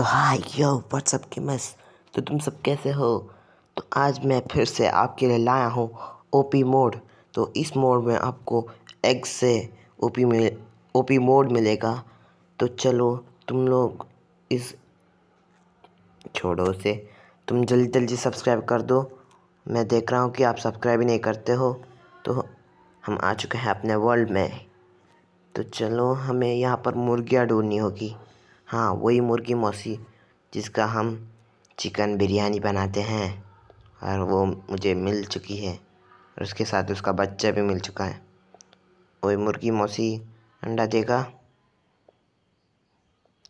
तो हाय यो व्हाट्सअप मस तो तुम सब कैसे हो तो आज मैं फिर से आपके लिए लाया हूँ ओपी मोड तो इस मोड में आपको एग से ओपी मिल ओपी मोड मिलेगा तो चलो तुम लोग इस छोड़ो से तुम जल्दी जल्दी सब्सक्राइब कर दो मैं देख रहा हूँ कि आप सब्सक्राइब ही नहीं करते हो तो हम आ चुके हैं अपने वर्ल्ड में तो चलो हमें यहाँ पर मुर्गियाँ ढूँढनी होगी हाँ वही मुर्गी मौसी जिसका हम चिकन बिरयानी बनाते हैं और वो मुझे मिल चुकी है और उसके साथ उसका बच्चा भी मिल चुका है वही मुर्गी मौसी अंडा देगा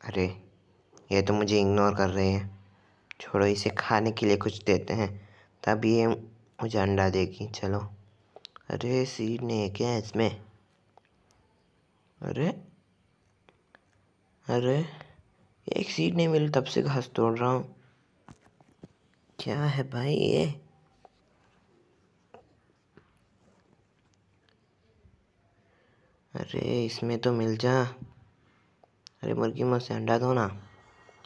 अरे ये तो मुझे इग्नोर कर रहे हैं छोड़ो इसे खाने के लिए कुछ देते हैं तब ये मुझे अंडा देगी चलो अरे सीट नहीं है क्या इसमें अरे अरे एक सीट नहीं मिली तब से घास तोड़ रहा हूँ क्या है भाई ये अरे इसमें तो मिल जा अरे मुर्गी मत से अंडा दो ना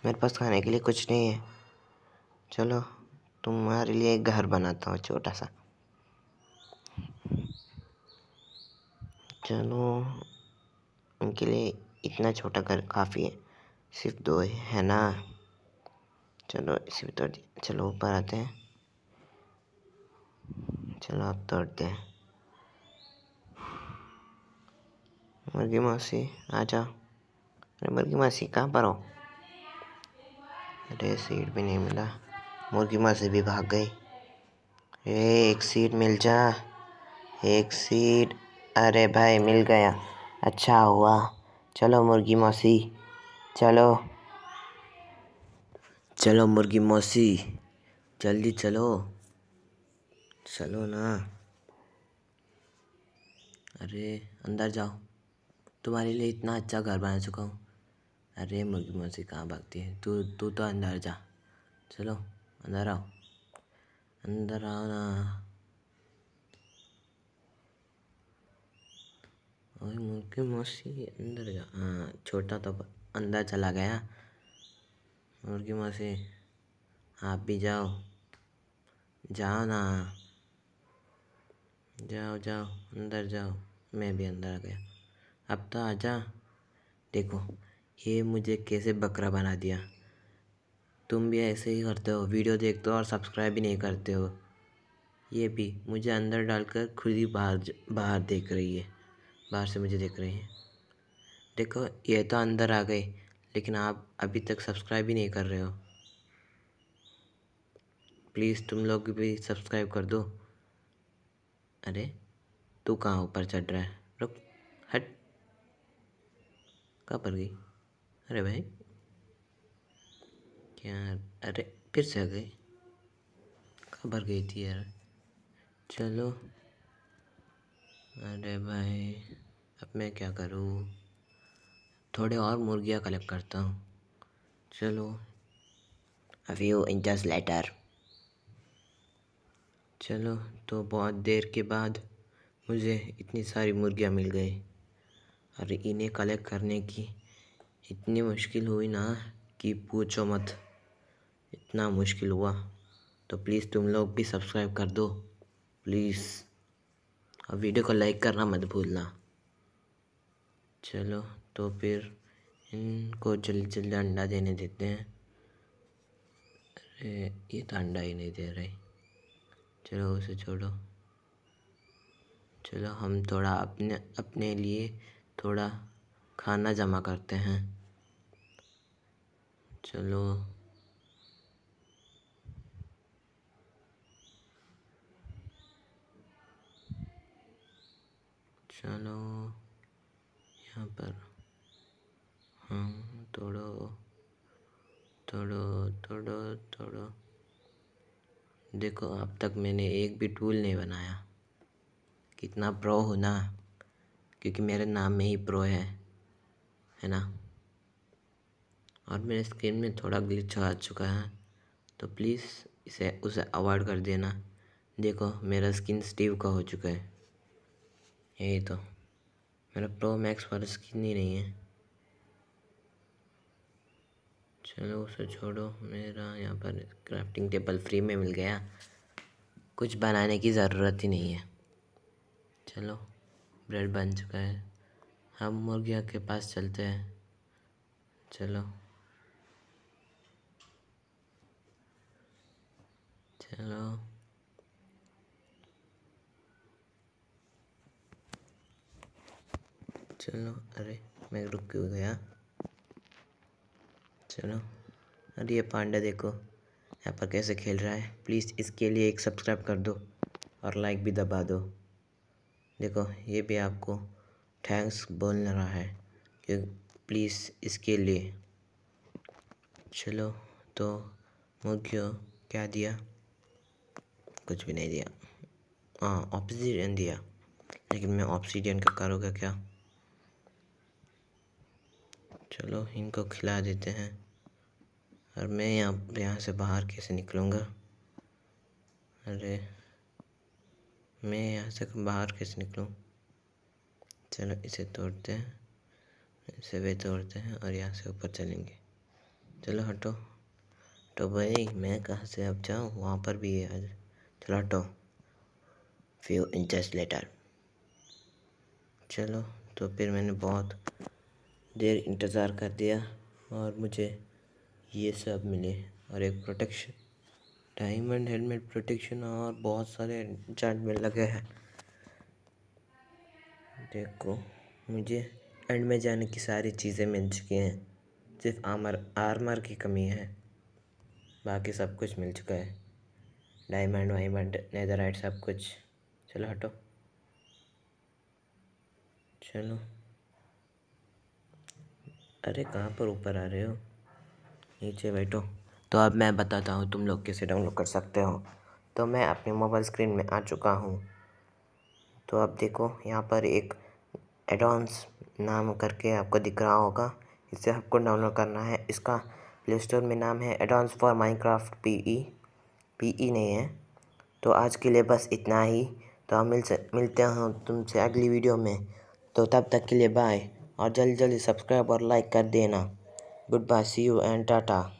मेरे पास खाने के लिए कुछ नहीं है चलो तुम्हारे लिए एक घर बनाता हूँ छोटा सा चलो उनके लिए इतना छोटा घर काफ़ी है सिर्फ दो है ना चलो सिर्फ तोड़ चलो ऊपर आते हैं चलो आप तोड़ते हैं मुर्गी मासी आ जाओ अरे मुर्गी मासी कहाँ पर हो अरे सीट भी नहीं मिला मुर्गी मासी भी भाग गई अरे एक सीट मिल जा एक सीट अरे भाई मिल गया अच्छा हुआ चलो मुर्गी मासी चलो चलो मुर्गी मौसी जल्दी चलो चलो ना अरे अंदर जाओ तुम्हारे लिए इतना अच्छा घर बना चुका हूँ अरे मुर्गी मौसी कहाँ भागती है तू तू तो अंदर जा चलो अंदर आओ अंदर आओ ना मुर्गी मौसी अंदर जा हाँ, छोटा तो अंदर चला गया मुर्गी मौसी आप भी जाओ जाओ ना जाओ जाओ अंदर जाओ मैं भी अंदर आ गया अब तो आ जा देखो ये मुझे कैसे बकरा बना दिया तुम भी ऐसे ही करते हो वीडियो देखते हो और सब्सक्राइब भी नहीं करते हो ये भी मुझे अंदर डालकर खुद ही बाहर बाहर देख रही है बाहर से मुझे देख रही है देखो ये तो अंदर आ गए लेकिन आप अभी तक सब्सक्राइब ही नहीं कर रहे हो प्लीज़ तुम लोग भी सब्सक्राइब कर दो अरे तू कहाँ ऊपर चढ़ रहा है रुक हट कहाँ पर गई अरे भाई क्या अरे फिर से आ गई कहाँ पर गई थी यार चलो अरे भाई अब मैं क्या करूँ थोड़े और मुर्गियाँ कलेक्ट करता हूँ चलो अभी फ्यू इंचज लेटर चलो तो बहुत देर के बाद मुझे इतनी सारी मुर्गियाँ मिल गई और इन्हें कलेक्ट करने की इतनी मुश्किल हुई ना कि पूछो मत इतना मुश्किल हुआ तो प्लीज़ तुम लोग भी सब्सक्राइब कर दो प्लीज़ और वीडियो को लाइक करना मत भूलना चलो तो फिर इनको जल्दी जल्दी अंडा देने देते हैं अरे ये तो अंडा ही नहीं दे रही चलो उसे छोड़ो चलो हम थोड़ा अपने अपने लिए थोड़ा खाना जमा करते हैं चलो चलो थोड़ो थोड़ो थोड़ो देखो अब तक मैंने एक भी टूल नहीं बनाया कितना प्रो हो ना क्योंकि मेरे नाम में ही प्रो है है ना और मेरे स्क्रीन में थोड़ा ग्लिच आ चुका है तो प्लीज़ इसे उसे अवॉइड कर देना देखो मेरा स्किन स्टीव का हो चुका है यही तो मेरा प्रो मैक्स वाला स्किन ही नहीं है चलो उसे छोड़ो मेरा यहाँ पर क्राफ्टिंग टेबल फ्री में मिल गया कुछ बनाने की ज़रूरत ही नहीं है चलो ब्रेड बन चुका है हम मुर्गिया के पास चलते हैं चलो चलो चलो अरे मैं रुक क्यों गया चलो अरे ये पांडे देखो यहाँ पर कैसे खेल रहा है प्लीज़ इसके लिए एक सब्सक्राइब कर दो और लाइक भी दबा दो देखो ये भी आपको थैंक्स बोल रहा है कि प्लीज़ इसके लिए चलो तो मुख्य क्या दिया कुछ भी नहीं दिया हाँ ऑप्सीडियन दिया लेकिन मैं ऑप्सीडियन का करूँगा क्या चलो इनको खिला देते हैं और मैं यहाँ यहाँ से बाहर कैसे निकलूँगा अरे मैं यहाँ से बाहर कैसे निकलूँ चलो इसे तोड़ते हैं इसे भी तोड़ते हैं और यहाँ से ऊपर चलेंगे चलो हटो तो भाई मैं कहाँ से अब जाऊँ वहाँ पर भी है आज चलो हटो फ्यू इंचेस लेटर चलो तो फिर मैंने बहुत देर इंतज़ार कर दिया और मुझे ये सब मिले और एक प्रोटेक्शन डायमंड हेलमेट प्रोटेक्शन और बहुत सारे चार्ट में लगे हैं देखो मुझे एंड में जाने की सारी चीज़ें मिल चुकी हैं सिर्फ आमर आर्मर की कमी है बाकी सब कुछ मिल चुका है डायमंड वाइमंड नेदरराइट सब कुछ चलो हटो चलो अरे कहाँ पर ऊपर आ रहे हो नीचे बैठो तो अब मैं बताता हूँ तुम लोग कैसे डाउनलोड कर सकते हो तो मैं अपने मोबाइल स्क्रीन में आ चुका हूँ तो अब देखो यहाँ पर एक एडवांस नाम करके आपको दिख रहा होगा इसे आपको डाउनलोड करना है इसका प्ले स्टोर में नाम है advance for Minecraft PE PE नहीं है तो आज के लिए बस इतना ही तो हम मिल से मिलते हैं तुमसे अगली वीडियो में तो तब तक के लिए बाय और जल्दी जल्दी सब्सक्राइब और लाइक कर देना Goodbye, see you and tata.